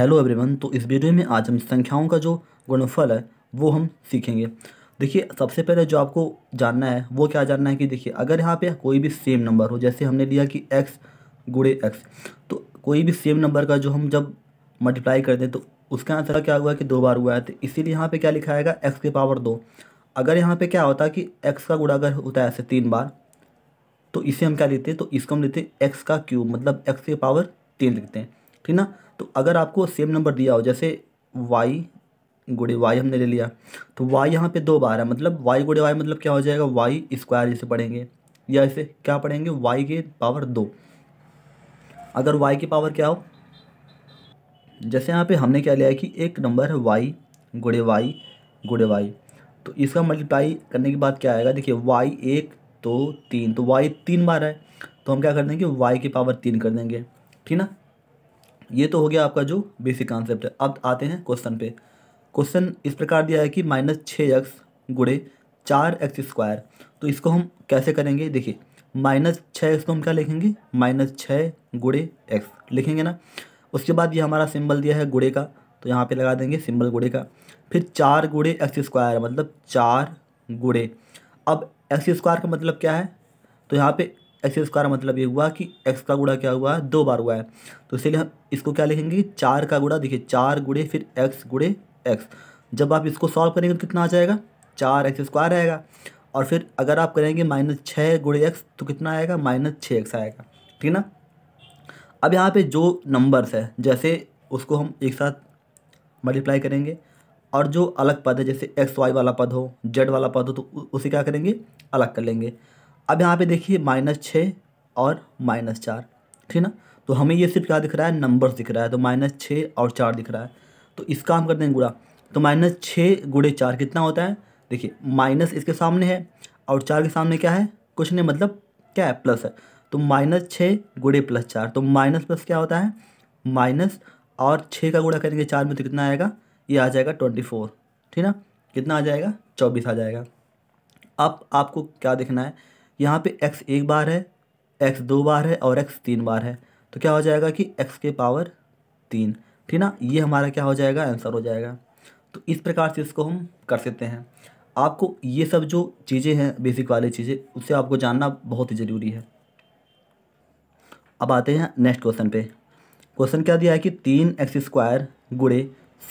hello everyone तो इस video में आज हम संख्याओं का जो गुणफल है वो हम सीखेंगे देखिए सबसे पहले जो आपको जानना है वो क्या जानना है कि देखिए अगर यहाँ पे कोई भी सेम नंबर हो जैसे हमने लिया कि एक्स गुड़े एक्स तो कोई भी सेम नंबर का जो हम जब मल्टीप्लाई करते हैं तो उसका आंसर क्या हुआ है कि दो बार हुआ है तो इसीलिए यहाँ पर क्या लिखा आएगा एक्स के पावर दो अगर यहाँ पर क्या होता है कि एक्स का गुड़ा अगर होता है ऐसे तीन बार तो इसे हम क्या लेते हैं तो इसको हम लेते हैं एक्स का क्यूब मतलब एक्स के पावर तीन लिखते हैं ठीक ना तो अगर आपको सेम नंबर दिया हो जैसे वाई गुड़े वाई हमने ले लिया तो वाई यहाँ पे दो बार है मतलब वाई गुड़े वाई मतलब क्या हो जाएगा वाई स्क्वायर जैसे पढ़ेंगे या इसे क्या पढ़ेंगे वाई के पावर दो अगर वाई की पावर क्या हो जैसे यहाँ पे हमने क्या लिया है कि एक नंबर है वाई गुड़े वाई गुड़े वाई तो इसका मल्टीप्लाई करने के बाद क्या आएगा देखिए वाई एक दो तो, तीन तो वाई तीन बार है तो हम क्या कर देंगे वाई की पावर तीन कर देंगे ठीक ना ये तो हो गया आपका जो बेसिक कॉन्सेप्ट है अब आते हैं क्वेश्चन पे क्वेश्चन इस प्रकार दिया है कि माइनस छः एक्स गुड़े चार एक्स स्क्वायर तो इसको हम कैसे करेंगे देखिए माइनस छः एक्स को हम क्या लिखेंगे माइनस छः गुड़े एक्स लिखेंगे ना उसके बाद ये हमारा सिंबल दिया है गुड़े का तो यहाँ पे लगा देंगे सिंबल गुड़े का फिर चार गुड़े एक्स स्क्वायर मतलब चार गुड़े अब एक्स स्क्वायर का मतलब क्या है तो यहाँ पे एक्स स्क्वायर मतलब ये हुआ कि एक्स का गुड़ा क्या हुआ है दो बार हुआ है तो इसलिए हम इसको क्या लिखेंगे चार का गुड़ा देखिए चार गुड़े फिर एक्स गुड़े एक्स जब आप इसको सॉल्व करेंगे तो कितना आ जाएगा चार एक्स स्क्वायर आएगा और फिर अगर आप करेंगे माइनस छः गुड़े एक्स तो कितना आएगा माइनस छः एक्स आएगा ठीक है ना अब यहाँ पे जो नंबर्स है जैसे उसको हम एक साथ मल्टीप्लाई करेंगे और जो अलग पद है जैसे एक्स वाई वाला पद हो जेड वाला पद हो तो उसे क्या करेंगे अलग कर लेंगे अब यहाँ पे देखिए माइनस छः और माइनस चार ठीक ना तो हमें ये सिर्फ क्या दिख रहा है नंबर्स दिख रहा है तो माइनस छः और चार दिख रहा है तो इसका हम करते हैं गुड़ा तो माइनस छः गुड़े चार कितना होता है देखिए माइनस इसके सामने है और चार के सामने क्या है कुछ नहीं मतलब क्या है प्लस है तो माइनस छः गुड़े प्लस चार तो माइनस प्लस क्या होता है माइनस और छः का गुड़ा करेंगे चार में तो कितना आएगा ये आ जाएगा ट्वेंटी फोर ठीक ना कितना आ जाएगा चौबीस आ जाएगा अब आपको क्या देखना है यहाँ पे x एक बार है x दो बार है और x तीन बार है तो क्या हो जाएगा कि x के पावर तीन ठीक ना ये हमारा क्या हो जाएगा आंसर हो जाएगा तो इस प्रकार से इसको हम कर सकते हैं आपको ये सब जो चीज़ें हैं बेसिक वाली चीज़ें उससे आपको जानना बहुत ही ज़रूरी है अब आते हैं नेक्स्ट क्वेश्चन पे क्वेश्चन क्या दिया है कि तीन एक्स स्क्वायर गुड़े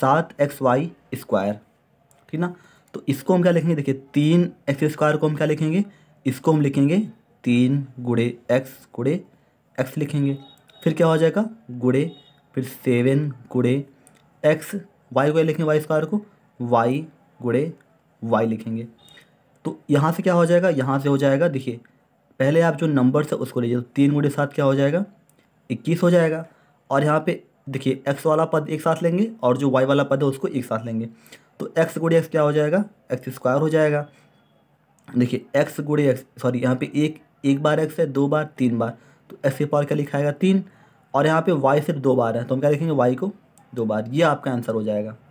सात एक्स वाई स्क्वायर ठीक ना तो इसको हम क्या लिखेंगे देखिए तीन एक्स स्क्वायर को हम क्या लिखेंगे इसको हम लिखेंगे तीन गुड़े एक्स गुड़े एक्स लिखेंगे फिर क्या हो जाएगा गुड़े फिर सेवन गुड़े एक्स वाई को लिखेंगे वाई स्क्वायर को वाई गुड़े वाई लिखेंगे तो यहाँ से क्या हो जाएगा यहाँ से हो जाएगा देखिए पहले आप जो नंबर है उसको लीजिए तो तीन गुड़े साथ क्या हो जाएगा इक्कीस हो जाएगा और यहाँ पे देखिए एक्स वाला पद एक साथ लेंगे और जो वाई वाला पद है उसको एक साथ लेंगे तो एक्स गुड़े एक्स क्या हो जाएगा एक्स स्क्वायर हो जाएगा देखिए एक्स गुड़े एक्स सॉरी यहाँ पे एक एक बार एक्स है दो बार तीन बार तो एक्स के पावर क्या लिखाएगा तीन और यहाँ पे वाई सिर्फ दो बार है तो हम क्या लिखेंगे वाई को दो बार ये आपका आंसर हो जाएगा